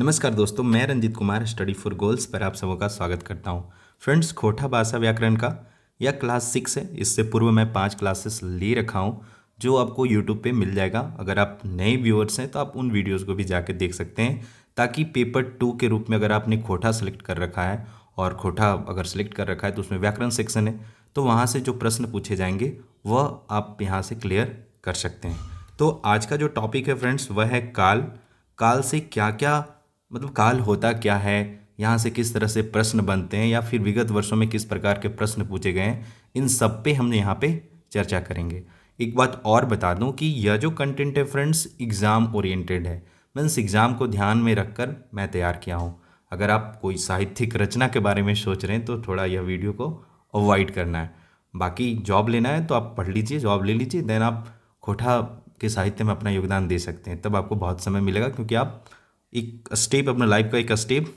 नमस्कार दोस्तों मैं Ranjeet Kumar study for goals पर आप सबों का स्वागत करता हूं फ्रेंड्स खोटा भाषा व्याकरण का यह क्लास सिक्स है इससे पूर्व मैं पांच क्लासेस ले रखा हूं जो आपको यूट्यूब पे मिल जाएगा अगर आप नए व्यूअर्स हैं तो आप उन वीडियोस को भी जाके देख सकते हैं ताकि पेपर टू के रूप में अगर आपने खोटा सेलेक्ट कर रखा है और खोटा अगर सेलेक्ट कर रखा है तो उसमें व्याकरण सेक्शन है तो वहाँ से जो प्रश्न पूछे जाएंगे वह आप यहाँ से क्लियर कर सकते हैं तो आज का जो टॉपिक है फ्रेंड्स वह है काल काल से क्या क्या मतलब काल होता क्या है यहाँ से किस तरह से प्रश्न बनते हैं या फिर विगत वर्षों में किस प्रकार के प्रश्न पूछे गए हैं इन सब पे हम यहाँ पे चर्चा करेंगे एक बात और बता दूँ कि यह जो कंटेंट है फ्रेंड्स एग्ज़ाम ओरिएंटेड है मीन्स एग्ज़ाम को ध्यान में रखकर मैं तैयार किया हूँ अगर आप कोई साहित्यिक रचना के बारे में सोच रहे हैं तो थोड़ा यह वीडियो को अवॉइड करना है बाकी जॉब लेना है तो आप पढ़ लीजिए जॉब ले लीजिए देन आप खोठा के साहित्य में अपना योगदान दे सकते हैं तब आपको बहुत समय मिलेगा क्योंकि आप एक स्टेप अपने लाइफ का एक स्टेप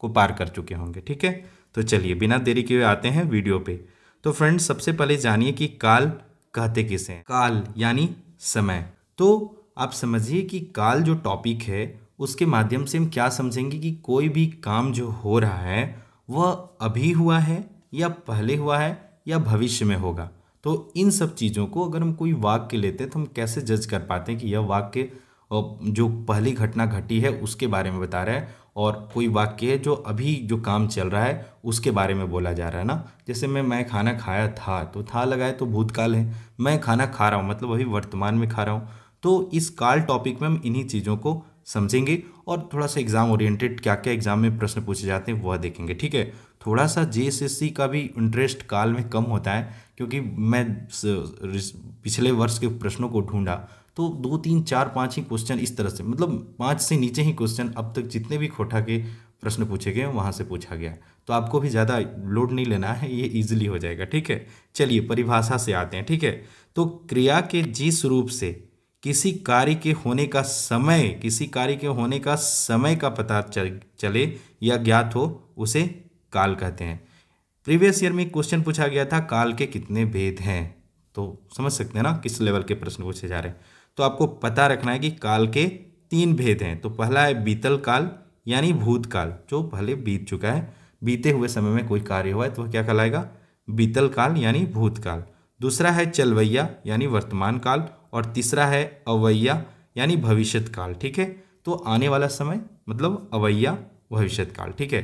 को पार कर चुके होंगे ठीक है तो चलिए बिना देरी के हुए आते हैं वीडियो पे तो फ्रेंड्स सबसे पहले जानिए कि काल कहते किसे हैं काल यानी समय तो आप समझिए कि काल जो टॉपिक है उसके माध्यम से हम क्या समझेंगे कि कोई भी काम जो हो रहा है वह अभी हुआ है या पहले हुआ है या भविष्य में होगा तो इन सब चीज़ों को अगर हम कोई वाक्य लेते हैं तो हम कैसे जज कर पाते हैं कि यह वाक्य जो पहली घटना घटी है उसके बारे में बता रहे हैं और कोई वाक्य है जो अभी जो काम चल रहा है उसके बारे में बोला जा रहा है ना जैसे मैं मैं खाना खाया था तो था लगाए तो भूतकाल है मैं खाना खा रहा हूँ मतलब अभी वर्तमान में खा रहा हूँ तो इस काल टॉपिक में हम इन्हीं चीज़ों को समझेंगे और थोड़ा सा एग्ज़ाम ओरिएंटेड क्या क्या एग्ज़ाम में प्रश्न पूछे जाते हैं वह देखेंगे ठीक है थोड़ा सा जे का भी इंटरेस्ट काल में कम होता है क्योंकि मैं पिछले वर्ष के प्रश्नों को ढूंढा तो दो तीन चार पाँच ही क्वेश्चन इस तरह से मतलब पाँच से नीचे ही क्वेश्चन अब तक जितने भी खोटा के प्रश्न पूछे गए वहाँ से पूछा गया तो आपको भी ज़्यादा लोड नहीं लेना है ये इजीली हो जाएगा ठीक है चलिए परिभाषा से आते हैं ठीक है तो क्रिया के जिस रूप से किसी कार्य के होने का समय किसी कार्य के होने का समय का पता चले या ज्ञात हो उसे काल कहते हैं प्रीवियस ईयर में क्वेश्चन पूछा गया था काल के कितने भेद हैं तो समझ सकते हैं ना किस लेवल के प्रश्न पूछे जा रहे हैं तो आपको पता रखना है कि काल के तीन भेद हैं तो पहला है बीतल काल यानी भूतकाल जो पहले बीत चुका है बीते हुए समय में कोई कार्य हुआ है तो वह क्या कहलाएगा बीतल काल यानी भूतकाल दूसरा है चलवैया यानी वर्तमान काल और तीसरा है अवैया यानी भविष्य काल ठीक है तो आने वाला समय मतलब अवैया भविष्य काल ठीक है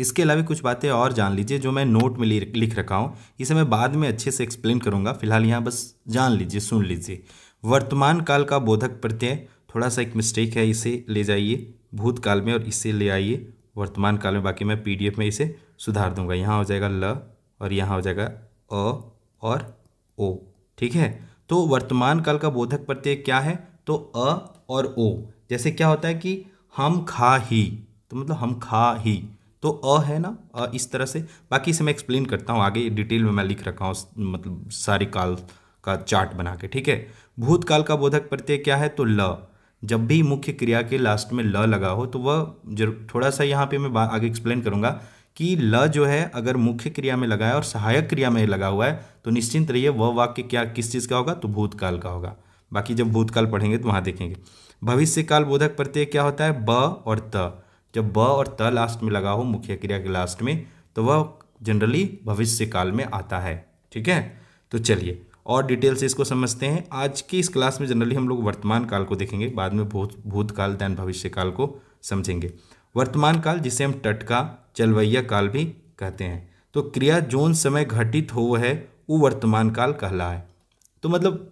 इसके अलावा कुछ बातें और जान लीजिए जो मैं नोट में लिख रखा हूँ इसे मैं बाद में अच्छे से एक्सप्लेन करूँगा फिलहाल यहाँ बस जान लीजिए सुन लीजिए वर्तमान काल का बोधक प्रत्यय थोड़ा सा एक मिस्टेक है इसे ले जाइए भूतकाल में और इसे ले आइए वर्तमान काल में बाकी मैं पीडीएफ में इसे सुधार दूंगा यहाँ हो जाएगा ल और यहाँ हो जाएगा अ और ओ ठीक है तो वर्तमान काल का बोधक प्रत्यय क्या है तो अ और ओ जैसे क्या होता है कि हम खा ही तो मतलब हम खा ही तो अ है ना अ इस तरह से बाकी इसे मैं एक्सप्लेन करता हूँ आगे डिटेल में मैं लिख रखा हूँ मतलब सारे काल का चार्ट बना के ठीक है भूतकाल का बोधक प्रत्यय क्या है तो ल जब भी मुख्य क्रिया के लास्ट में ल लगा हो तो वह जरूर थोड़ा सा यहाँ पे मैं आगे एक्सप्लेन करूँगा कि ल जो है अगर मुख्य क्रिया में लगा है और सहायक क्रिया में लगा हुआ है तो निश्चिंत रहिए वह वाक्य क्या किस चीज़ का होगा तो भूतकाल का होगा बाकी जब भूतकाल पढ़ेंगे तो वहाँ देखेंगे भविष्यकाल बोधक प्रत्यय क्या होता है ब और त जब ब और त लास्ट में लगा हो मुख्य क्रिया के लास्ट में तो वह जनरली भविष्यकाल में आता है ठीक है तो चलिए और डिटेल से इसको समझते हैं आज की इस क्लास में जनरली हम लोग वर्तमान काल को देखेंगे बाद में भूत भूतकाल दैन भविष्य काल को समझेंगे वर्तमान काल जिसे हम टटका चलवैया काल भी कहते हैं तो क्रिया जोन समय घटित हो है वो वर्तमान काल कहला है तो मतलब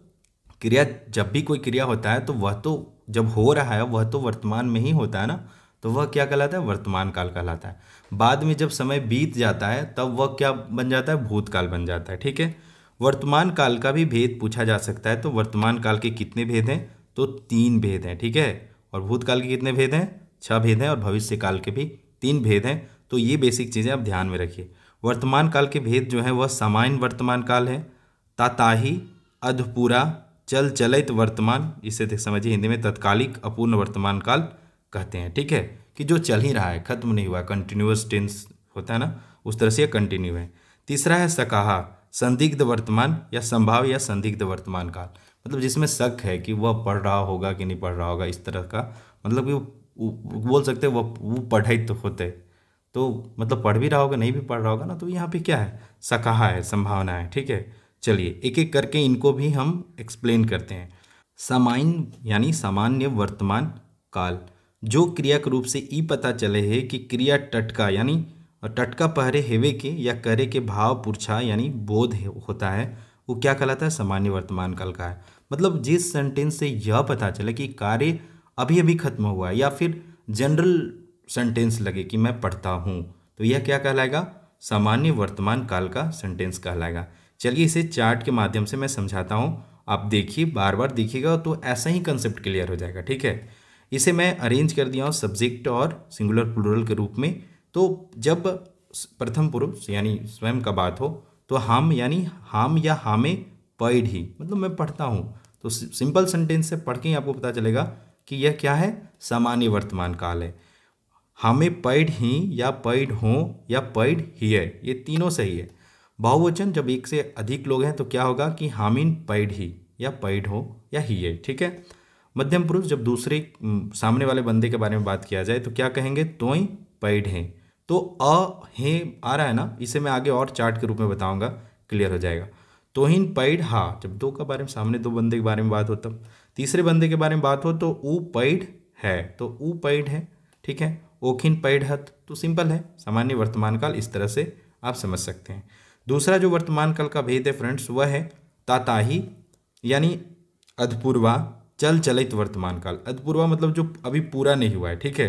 क्रिया जब भी कोई क्रिया होता है तो वह तो जब हो रहा है वह तो वर्तमान में ही होता है ना तो वह क्या कहलाता है वर्तमान काल कहलाता है बाद में जब समय बीत जाता है तब वह क्या बन जाता है भूतकाल बन जाता है ठीक है वर्तमान काल का भी भेद पूछा जा सकता है तो वर्तमान काल के कितने भेद हैं तो तीन भेद हैं ठीक है और भूतकाल के कितने भेद हैं छह भेद हैं और भविष्य काल के भी तीन भेद हैं तो ये बेसिक चीज़ें आप ध्यान में रखिए वर्तमान काल के भेद जो हैं वह सामान्य वर्तमान काल है ताताही अधपुरा चल चलित वर्तमान इसे समझिए हिंदी में तत्कालिक अपूर्ण वर्तमान काल कहते हैं ठीक है कि जो चल ही रहा है खत्म नहीं हुआ कंटिन्यूस टेंस होता है ना उस तरह से यह कंटिन्यू है तीसरा है सकाहा संदिग्ध वर्तमान या संभाव या संदिग्ध वर्तमान काल मतलब जिसमें शक है कि वह पढ़ रहा होगा कि नहीं पढ़ रहा होगा इस तरह का मतलब कि बोल सकते वह वो पढ़ाई तो होते तो मतलब पढ़ भी रहा होगा नहीं भी पढ़ रहा होगा ना तो यहाँ पे क्या है सकाहा है संभावना है ठीक है चलिए एक एक करके इनको भी हम एक्सप्लेन करते हैं सामान्य यानी सामान्य वर्तमान काल जो क्रिया के रूप से ई पता चले है कि क्रिया टटका यानी और तट का पहरे हेवे के या करे के भाव पुरछा यानी बोध होता है वो क्या कहलाता है सामान्य वर्तमान काल का है मतलब जिस सेंटेंस से यह पता चले कि कार्य अभी अभी खत्म हुआ है या फिर जनरल सेंटेंस लगे कि मैं पढ़ता हूँ तो यह क्या कहलाएगा सामान्य वर्तमान काल का सेंटेंस कहलाएगा चलिए इसे चार्ट के माध्यम से मैं समझाता हूँ आप देखिए बार बार देखिएगा तो ऐसा ही कंसेप्ट क्लियर हो जाएगा ठीक है इसे मैं अरेंज कर दिया हूँ सब्जेक्ट और सिंगुलर प्लूरल के रूप में तो जब प्रथम पुरुष यानी स्वयं का बात हो तो हम यानी हम या हामे पैड ही मतलब मैं पढ़ता हूँ तो सिंपल सेंटेंस से पढ़ के ही आपको पता चलेगा कि यह क्या है सामान्य वर्तमान काल है हमें पैड ही या पैड हो या पैड ही है ये तीनों सही है बहुवचन जब एक से अधिक लोग हैं तो क्या होगा कि हामिन पैड ही या पैड हो या ही है ठीक है मध्यम पुरुष जब दूसरे सामने वाले बंदे के बारे में बात किया जाए तो क्या कहेंगे तोई पैड हैं तो अ हे आ रहा है ना इसे मैं आगे और चार्ट के रूप में बताऊंगा क्लियर हो जाएगा तोहिन पैड हा जब दो का बारे में सामने दो बंदे के बारे में बात हो तब तीसरे बंदे के बारे में बात हो तो ऊ पैड है तो ऊ पैड है ठीक है ओखिन पैड हत तो सिंपल है सामान्य वर्तमान काल इस तरह से आप समझ सकते हैं दूसरा जो वर्तमान काल का भेद है फ्रेंड्स वह है ताताही यानी अधपूर्वा चल चलित वर्तमान काल अधपूर्वा मतलब जो अभी पूरा नहीं हुआ है ठीक है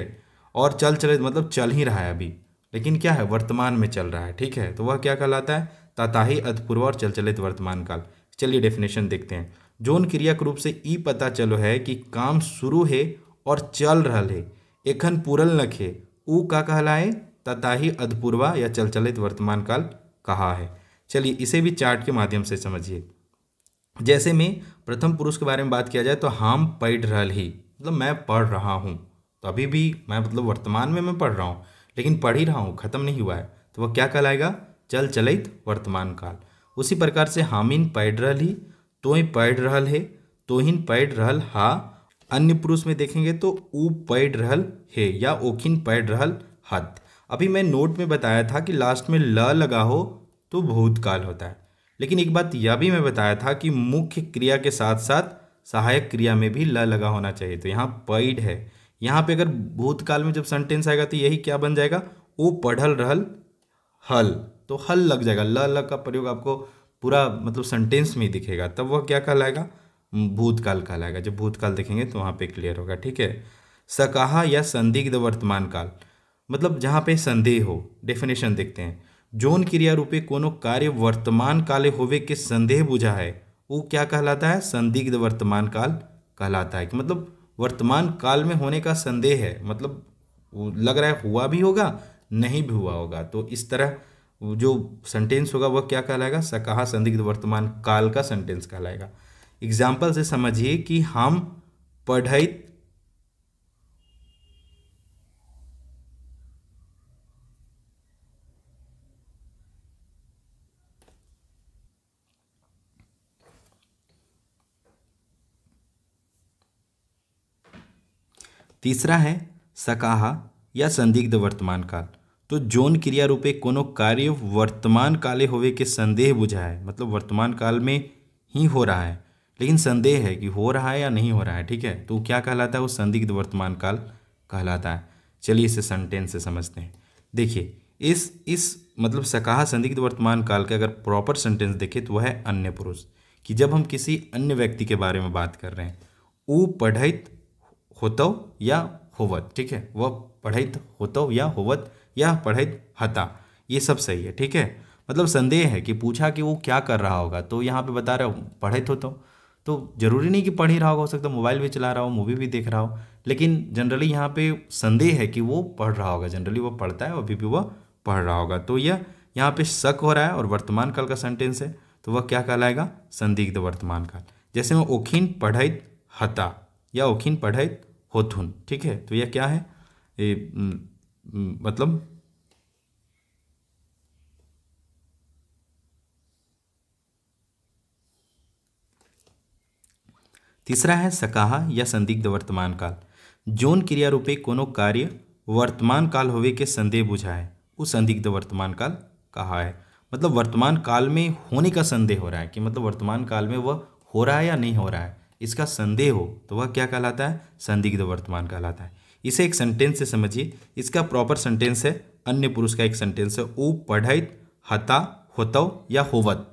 और चल चलित मतलब चल ही रहा है अभी लेकिन क्या है वर्तमान में चल रहा है ठीक है तो वह क्या कहलाता है ताताही अधपूर्व और चलचलित वर्तमान काल चलिए डेफिनेशन देखते हैं जोन क्रिया के रूप से ई पता चलो है कि काम शुरू है और चल रहा है एखन पूरल नख है ऊ का कहलाए तताही अधपूर्वा या चलचलित वर्तमान काल कहा है चलिए इसे भी चार्ट के माध्यम से समझिए जैसे में प्रथम पुरुष के बारे में बात किया जाए तो हम पढ़ रहा ही मतलब मैं पढ़ रहा हूँ तो अभी भी मैं मतलब वर्तमान में मैं पढ़ रहा हूँ लेकिन पढ़ ही रहा हूँ ख़त्म नहीं हुआ है तो वह क्या कहलाएगा चल चलित वर्तमान काल उसी प्रकार से हामिन पैड रहल ही तोहि पैड रहल है तोहिन पैड रहल हा अन्य पुरुष में देखेंगे तो ऊ पैड रहल है या ओखिन पैड रहल हद अभी मैं नोट में बताया था कि लास्ट में ल लगा हो तो भूतकाल होता है लेकिन एक बात यह भी मैं बताया था कि मुख्य क्रिया के साथ साथ सहायक क्रिया में भी ल लगा होना चाहिए तो यहाँ पैड है यहाँ पे अगर भूतकाल में जब सेंटेंस आएगा तो यही क्या बन जाएगा वो पढ़ल रहल हल तो हल लग जाएगा ल ल का प्रयोग आपको पूरा मतलब सेंटेंस में ही दिखेगा तब वह क्या कहलाएगा भूतकाल कहलाएगा जब भूतकाल देखेंगे तो वहाँ पे क्लियर होगा ठीक है सकाहा या संदिग्ध वर्तमान काल मतलब जहाँ पे संदेह हो डेफिनेशन देखते हैं जोन क्रिया रूपे कोनो कार्य वर्तमान काले होवे के संदेह बुझा है वो क्या कहलाता है संदिग्ध वर्तमान काल कहलाता है कि मतलब वर्तमान काल में होने का संदेह है मतलब लग रहा है हुआ भी होगा नहीं भी हुआ होगा तो इस तरह जो सेंटेंस होगा वह क्या कहलाएगा सकहा संदिग्ध वर्तमान काल का सेंटेंस कहलाएगा एग्जाम्पल से समझिए कि हम पढ़ित तीसरा है सकाहा या संदिग्ध वर्तमान काल तो जौन क्रिया रूपे कोनो कार्य वर्तमान काले होवे के संदेह बुझा है मतलब वर्तमान काल में ही हो रहा है लेकिन संदेह है कि हो रहा है या नहीं हो रहा है ठीक है तो क्या कहलाता है वो संदिग्ध वर्तमान काल कहलाता है चलिए इसे सेंटेंस से समझते हैं देखिए इस इस मतलब सकाहा संदिग्ध वर्तमान काल के अगर प्रॉपर सेंटेंस देखें तो वह है अन्य पुरुष कि जब हम किसी अन्य व्यक्ति के बारे में बात कर रहे हैं ऊ पढ़ित होतव या होवत ठीक है वह पढ़ित होतव या होवत या पढ़ित हता ये सब सही है ठीक है मतलब संदेह है कि पूछा कि वो क्या कर रहा होगा तो यहाँ पे बता रहे हो पढ़ित हो तो जरूरी नहीं कि पढ़ ही रहा होगा हो सकता है मोबाइल भी चला रहा हो मूवी भी देख रहा हो लेकिन जनरली यहाँ पे संदेह है कि वो पढ़ रहा होगा जनरली वो पढ़ता है अभी भी वह पढ़ रहा होगा तो यह यहाँ पे शक हो रहा है और वर्तमान काल का सेंटेंस है तो वह क्या कहलाएगा संदिग्ध वर्तमान काल जैसे वो ओखिन पढ़ित हता या ओखिन पढ़ित होथुन ठीक है तो यह क्या है ये हम्म, हम्म, मतलब तीसरा है सकाहा या संदिग्ध वर्तमान काल जोन क्रिया रूपे कोनो कार्य वर्तमान काल होवे के संदेह बुझा है वो संदिग्ध वर्तमान काल कहा है मतलब वर्तमान काल में होने का संदेह हो रहा है कि मतलब वर्तमान काल में वह हो रहा है या नहीं हो रहा है इसका संदेह हो तो वह क्या कहलाता है संदिग्ध वर्तमान कहलाता है इसे एक सेंटेंस से समझिए इसका प्रॉपर सेंटेंस है अन्य पुरुष का एक सेंटेंस है ऊ पढ़ित हता होतव या होवत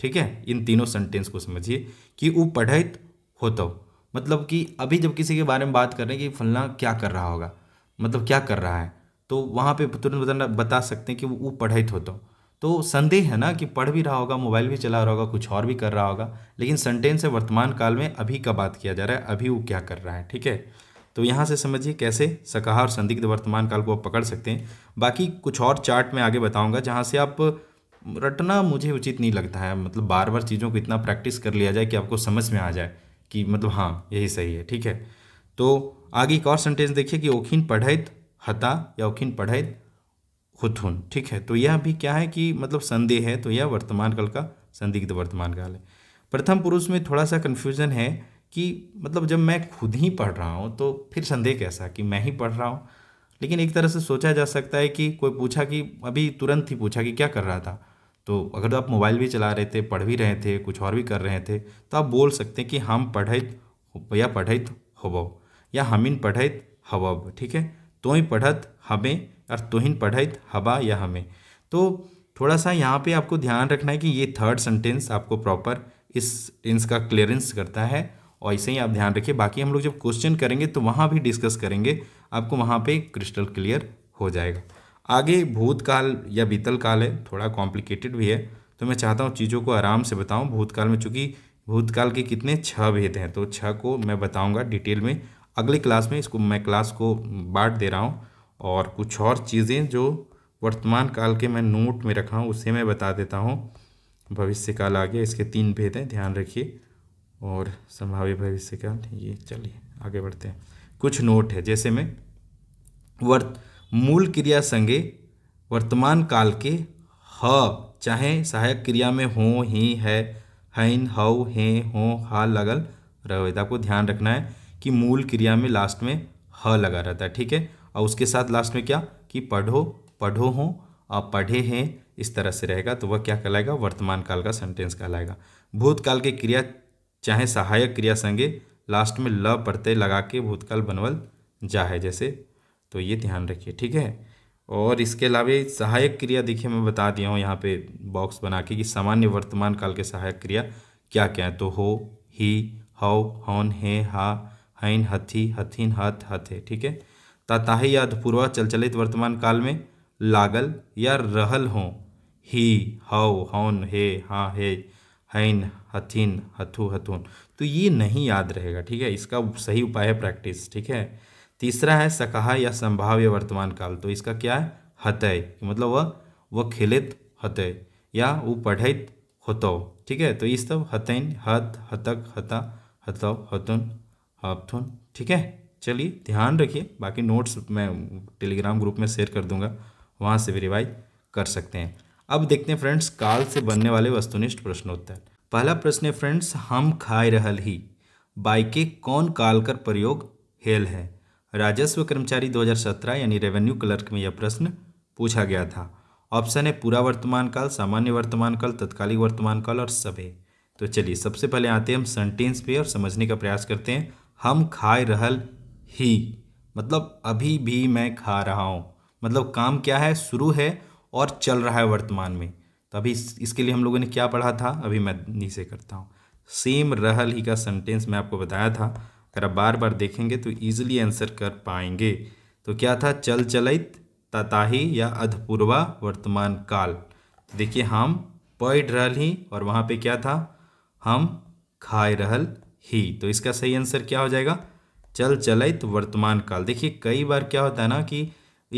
ठीक है इन तीनों सेंटेंस को समझिए कि ऊ पढ़ित होतव मतलब कि अभी जब किसी के बारे में बात कर रहे हैं कि फलना क्या कर रहा होगा मतलब क्या कर रहा है तो वहाँ पे तुरंत बता सकते हैं कि वो ऊ पढ़ित होता हूँ तो संदेह है ना कि पढ़ भी रहा होगा मोबाइल भी चला रहा होगा कुछ और भी कर रहा होगा लेकिन सेंटेंस है वर्तमान काल में अभी का बात किया जा रहा है अभी वो क्या कर रहा है ठीक है तो यहाँ से समझिए कैसे सकाहा और संदिग्ध वर्तमान काल को आप पकड़ सकते हैं बाकी कुछ और चार्ट में आगे बताऊँगा जहाँ से आप रटना मुझे उचित नहीं लगता है मतलब बार बार चीज़ों को इतना प्रैक्टिस कर लिया जाए कि आपको समझ में आ जाए कि मतलब हाँ यही सही है ठीक है तो आगे एक और सेंटेंस देखिए कि ओखिन पढ़ैत हता या ओखिन पढ़ैत खुतुन ठीक है तो यह भी क्या है कि मतलब संदेह है तो यह वर्तमान काल का संदिग्ध वर्तमान काल है प्रथम पुरुष में थोड़ा सा कन्फ्यूजन है कि मतलब जब मैं खुद ही पढ़ रहा हूँ तो फिर संदेह कैसा कि मैं ही पढ़ रहा हूँ लेकिन एक तरह से सोचा जा सकता है कि कोई पूछा कि अभी तुरंत ही पूछा कि क्या कर रहा था तो अगर तो आप मोबाइल भी चला रहे थे पढ़ भी रहे थे कुछ और भी कर रहे थे तो आप बोल सकते हैं कि हम पढ़ित या पढ़ित होबो या हमिन पढ़ित हवब ठीक है तो ही पढ़त हमें और तोहिन पढ़त हबा या हमें तो थोड़ा सा यहाँ पे आपको ध्यान रखना है कि ये थर्ड सेंटेंस आपको प्रॉपर इस टेंस का क्लियरेंस करता है और इसे ही आप ध्यान रखिए बाकी हम लोग जब क्वेश्चन करेंगे तो वहाँ भी डिस्कस करेंगे आपको वहाँ पे क्रिस्टल क्लियर हो जाएगा आगे भूतकाल या बीतल काल है थोड़ा कॉम्प्लिकेटेड भी है तो मैं चाहता हूँ चीज़ों को आराम से बताऊँ भूतकाल में चूँकि भूतकाल के कितने छः भेद हैं तो छः को मैं बताऊँगा डिटेल में अगले क्लास में इसको मैं क्लास को बांट दे रहा हूँ और कुछ और चीज़ें जो वर्तमान काल के मैं नोट में रखा हूँ उसे मैं बता देता हूँ भविष्य काल आ गया इसके तीन भेद हैं ध्यान रखिए और संभावित भविष्य काल ये चलिए आगे बढ़ते हैं कुछ नोट है जैसे में वर्त मूल क्रिया संगे वर्तमान काल के ह चाहे सहायक क्रिया में हो ही है हैन हौ हैं हो हा लगल रहो आपको ध्यान रखना है कि मूल क्रिया में लास्ट में ह लगा रहता है ठीक है और उसके साथ लास्ट में क्या कि पढ़ो पढ़ो हो और पढ़े हैं इस तरह से रहेगा तो वह क्या कहलाएगा वर्तमान काल का सेंटेंस कहलाएगा भूतकाल की क्रिया चाहे सहायक क्रिया संगे लास्ट में ल प्रत्यय लगा के भूतकाल बनवल जा है जैसे तो ये ध्यान रखिए ठीक है और इसके अलावा सहायक क्रिया देखिए मैं बता दिया हूँ यहाँ पे बॉक्स बना के कि सामान्य वर्तमान काल के सहायक क्रिया क्या क्या है तो हो ही हौ हौन हे हा हैन हथी हथिन हथ हथे ठीक है तताही या पूर्वा चलचलित वर्तमान काल में लागल या रहल हों ही हौ हौन हे हाँ हे हैन हथिन हथु हथुन तो ये नहीं याद रहेगा ठीक है इसका सही उपाय है प्रैक्टिस ठीक है तीसरा है सकाहा या संभाव्य वर्तमान काल तो इसका क्या है हतय मतलब वह वह खिलित हतय या वो पढ़ित होतो ठीक है तो इस तब हतैन हत हतक हता हतव हतुन हापथोन तो ठीक है चलिए ध्यान रखिए बाकी नोट्स मैं टेलीग्राम ग्रुप में शेयर कर दूंगा वहाँ से भी रिवाइज कर सकते हैं अब देखते हैं फ्रेंड्स काल से बनने वाले वस्तुनिष्ठ प्रश्नोत्तर पहला प्रश्न है फ्रेंड्स हम खाए रहल ही बाइके कौन काल कर प्रयोग हेल है राजस्व कर्मचारी 2017 यानी रेवेन्यू क्लर्क में यह प्रश्न पूछा गया था ऑप्शन है पूरा वर्तमान काल सामान्य वर्तमान काल तत्कालिक वर्तमान काल और सभी तो चलिए सबसे पहले आते हैं हम सेंटेंस पे और समझने का प्रयास करते हैं हम खाए रहल ही मतलब अभी भी मैं खा रहा हूँ मतलब काम क्या है शुरू है और चल रहा है वर्तमान में तो अभी इसके लिए हम लोगों ने क्या पढ़ा था अभी मैं नीचे करता हूँ सेम रहल ही का सेंटेंस मैं आपको बताया था अगर आप बार बार देखेंगे तो ईजिली आंसर कर पाएंगे तो क्या था चल चलित तताही या अधपूर्वा वर्तमान काल तो देखिए हम पढ़ रहल ही और वहाँ पे क्या था हम खाए रहल ही तो इसका सही आंसर क्या हो जाएगा चल चलित तो वर्तमान काल देखिए कई बार क्या होता है ना कि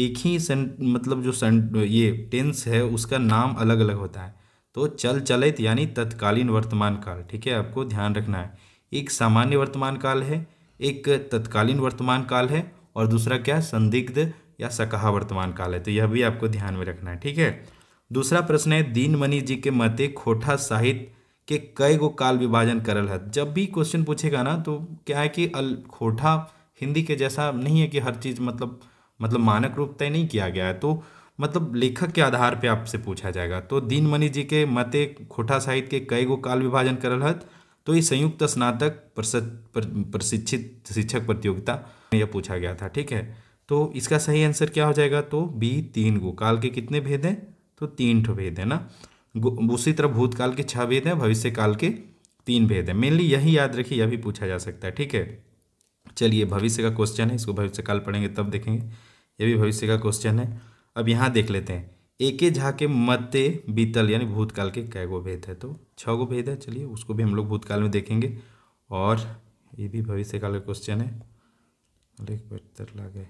एक ही सन मतलब जो सन ये टेंस है उसका नाम अलग अलग होता है तो चल चलित तो यानी तत्कालीन वर्तमान काल ठीक है आपको ध्यान रखना है एक सामान्य वर्तमान काल है एक तत्कालीन वर्तमान काल है और दूसरा क्या संदिग्ध या सकहा वर्तमान काल है तो यह भी आपको ध्यान में रखना है ठीक है दूसरा प्रश्न है दीनमणि जी के मते खोटा साहित्य के कई गो काल विभाजन करल है जब भी क्वेश्चन पूछेगा ना तो क्या है कि अल खोटा हिंदी के जैसा नहीं है कि हर चीज़ मतलब मतलब मानक रूप तय नहीं किया गया है तो मतलब लेखक के आधार पे आपसे पूछा जाएगा तो दीनमणि जी के मते खोटा साहित्य के कई गो काल विभाजन करल है तो ये संयुक्त स्नातक प्रशिक्षित शिक्षक प्रतियोगिता में यह पूछा गया था ठीक है तो इसका सही आंसर क्या हो जाएगा तो बी तीन गो काल के कितने भेद हैं तो तीन ठो भेद है ना उसी तरह भूतकाल के छह भेद हैं भविष्य काल के तीन भेद हैं मेनली यही याद रखिए यह भी पूछा जा सकता है ठीक है चलिए भविष्य का क्वेश्चन है इसको भविष्य काल पढ़ेंगे तब देखेंगे ये भी भविष्य का क्वेश्चन है अब यहाँ देख लेते हैं एके झा के मते बीतल यानी भूतकाल के कै गो भेद है तो छः गो भेद है चलिए उसको भी हम लोग भूतकाल में देखेंगे और ये भी भविष्य काल का क्वेश्चन है लेख बेहतर लागे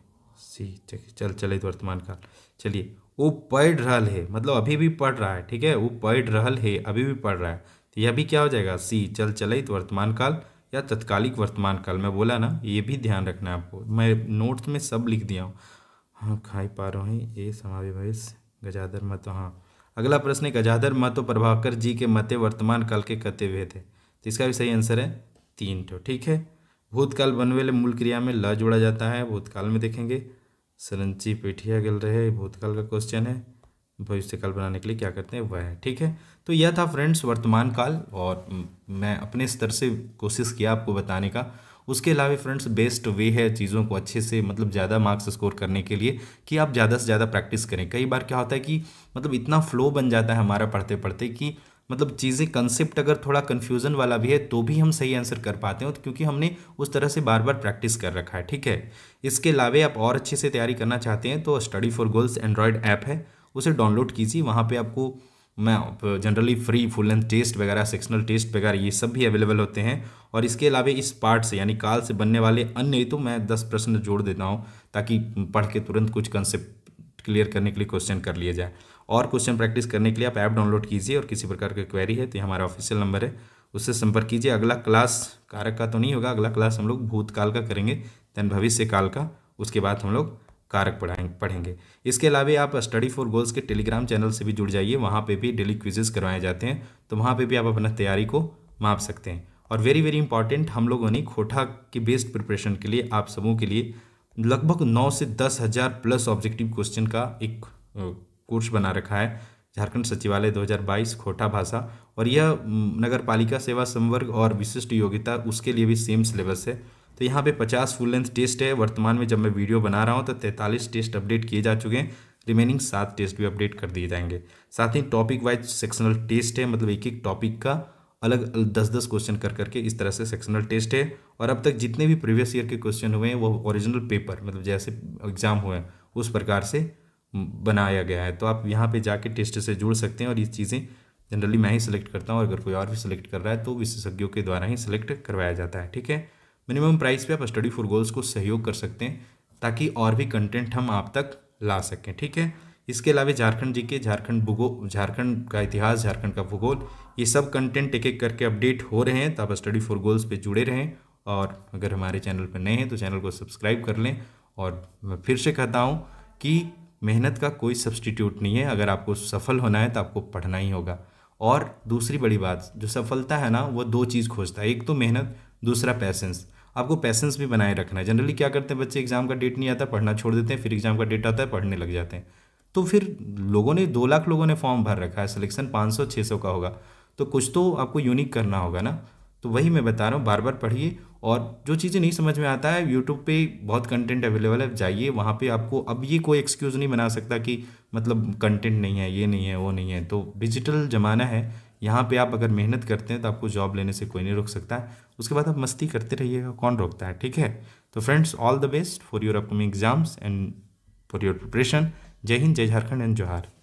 सी चल चले वर्तमान काल चलिए वो पढ़ रहा है मतलब अभी भी पढ़ रहा है ठीक है वो पढ़ रहा है अभी भी पढ़ रहा है तो यह भी क्या हो जाएगा सी चल चलित वर्तमान काल या तत्कालिक वर्तमान काल में बोला ना ये भी ध्यान रखना है आपको मैं नोट्स में सब लिख दिया हूँ हाँ खाई पा रहा हूँ ये समावे भैंस गजाधर मत हाँ अगला प्रश्न है गजाधर मत प्रभाकर जी के मते वर्तमान काल के कते हुए थे तो इसका भी सही आंसर है तीन ठो ठीक है भूतकाल बनवेले मूल क्रिया में ल जोड़ा जाता है भूतकाल में देखेंगे सरंची पेठिया गिल रहे भूतकाल का क्वेश्चन है भविष्यकाल बनाने के लिए क्या करते हैं वह है ठीक है तो यह था फ्रेंड्स वर्तमान काल और मैं अपने स्तर से कोशिश किया आपको बताने का उसके अलावा फ्रेंड्स बेस्ट वे है चीज़ों को अच्छे से मतलब ज़्यादा मार्क्स स्कोर करने के लिए कि आप ज़्यादा से ज़्यादा प्रैक्टिस करें कई बार क्या होता है कि मतलब इतना फ्लो बन जाता है हमारा पढ़ते पढ़ते कि मतलब चीज़ें कंसेप्ट अगर थोड़ा कन्फ्यूज़न वाला भी है तो भी हम सही आंसर कर पाते हैं क्योंकि हमने उस तरह से बार बार प्रैक्टिस कर रखा है ठीक है इसके अलावा आप और अच्छे से तैयारी करना चाहते हैं तो study for goals android app है उसे डाउनलोड कीजिए वहाँ पर आपको मैं generally free full length test वगैरह सेक्शनल टेस्ट वगैरह ये सब भी अवेलेबल होते हैं और इसके अलावा इस पार्ट से यानी काल से बनने वाले अन्य ही तो मैं दस प्रश्न जोड़ देता हूँ ताकि पढ़ के तुरंत कुछ कंसेप्ट क्लियर करने के लिए क्वेश्चन कर लिए जाए और क्वेश्चन प्रैक्टिस करने के लिए आप ऐप डाउनलोड कीजिए और किसी प्रकार की क्वेरी है तो ये हमारा ऑफिशियल नंबर है उससे संपर्क कीजिए अगला क्लास कारक का तो नहीं होगा अगला क्लास हम लोग भूतकाल का करेंगे दैन भविष्य काल का उसके बाद हम लोग कारक पढ़ाएंगे पढ़ेंगे इसके अलावा आप स्टडी फॉर गोल्स के टेलीग्राम चैनल से भी जुड़ जाइए वहाँ पे भी डेली क्विजेस करवाए जाते हैं तो वहाँ पे भी आप अपना तैयारी को माप सकते हैं और वेरी वेरी इंपॉर्टेंट हम लोगों ने खोटा के बेस्ड प्रिपरेशन के लिए आप सबों के लिए लगभग नौ से दस हज़ार प्लस ऑब्जेक्टिव क्वेश्चन का एक कोर्स बना रखा है झारखंड सचिवालय 2022 खोटा भाषा और यह नगर पालिका सेवा संवर्ग और विशिष्ट योग्यता उसके लिए भी सेम सिलेबस है तो यहाँ पे 50 फुल लेंथ टेस्ट है वर्तमान में जब मैं वीडियो बना रहा हूँ तो 43 टेस्ट अपडेट किए जा चुके हैं रिमेनिंग सात टेस्ट भी अपडेट कर दिए जाएंगे साथ ही टॉपिक वाइज सेक्शनल टेस्ट है मतलब एक एक टॉपिक का अलग दस दस क्वेश्चन कर करके इस तरह से सेक्शनल टेस्ट है और अब तक जितने भी प्रीवियस ईयर के क्वेश्चन हुए हैं वो ओरिजिनल पेपर मतलब जैसे एग्जाम हुए हैं उस प्रकार से बनाया गया है तो आप यहाँ पे जाके टेस्ट से जुड़ सकते हैं और ये चीज़ें जनरली मैं ही सिलेक्ट करता हूँ अगर कोई और भी सिलेक्ट कर रहा है तो विशेषज्ञों के द्वारा ही सिलेक्ट करवाया जाता है ठीक है मिनिमम प्राइस पे आप स्टडी फॉर गोल्स को सहयोग कर सकते हैं ताकि और भी कंटेंट हम आप तक ला सकें ठीक है इसके अलावा झारखंड जी के झारखंड भूगोल झारखंड का इतिहास झारखंड का भूगोल ये सब कंटेंट एक एक करके अपडेट हो रहे हैं तो आप स्टडी फॉर गोल्स पे जुड़े रहें और अगर हमारे चैनल पर नए हैं तो चैनल को सब्सक्राइब कर लें और मैं फिर से कहता हूँ कि मेहनत का कोई सब्सटीट्यूट नहीं है अगर आपको सफल होना है तो आपको पढ़ना ही होगा और दूसरी बड़ी बात जो सफलता है ना वो दो चीज़ खोजता है एक तो मेहनत दूसरा पैसेंस आपको पैसेंस भी बनाए रखना है जनरली क्या करते हैं बच्चे एग्ज़ाम का डेट नहीं आता पढ़ना छोड़ देते हैं फिर एग्ज़ाम का डेट आता है पढ़ने लग जाते हैं तो फिर लोगों ने दो लाख लोगों ने फॉर्म भर रखा है सिलेक्शन पाँच सौ छः सौ का होगा तो कुछ तो आपको यूनिक करना होगा ना तो वही मैं बता रहा हूँ बार बार पढ़िए और जो चीज़ें नहीं समझ में आता है यूट्यूब पे बहुत कंटेंट अवेलेबल है जाइए वहाँ पे आपको अब ये कोई एक्सक्यूज़ नहीं बना सकता कि मतलब कंटेंट नहीं है ये नहीं है वो नहीं है तो डिजिटल ज़माना है यहाँ पे आप अगर मेहनत करते हैं तो आपको जॉब लेने से कोई नहीं रोक सकता है उसके बाद आप मस्ती करते रहिएगा कौन रोकता है ठीक है तो friends all the best for your upcoming exams and for your preparation जय हिंद जय झारखंड एंड जोहार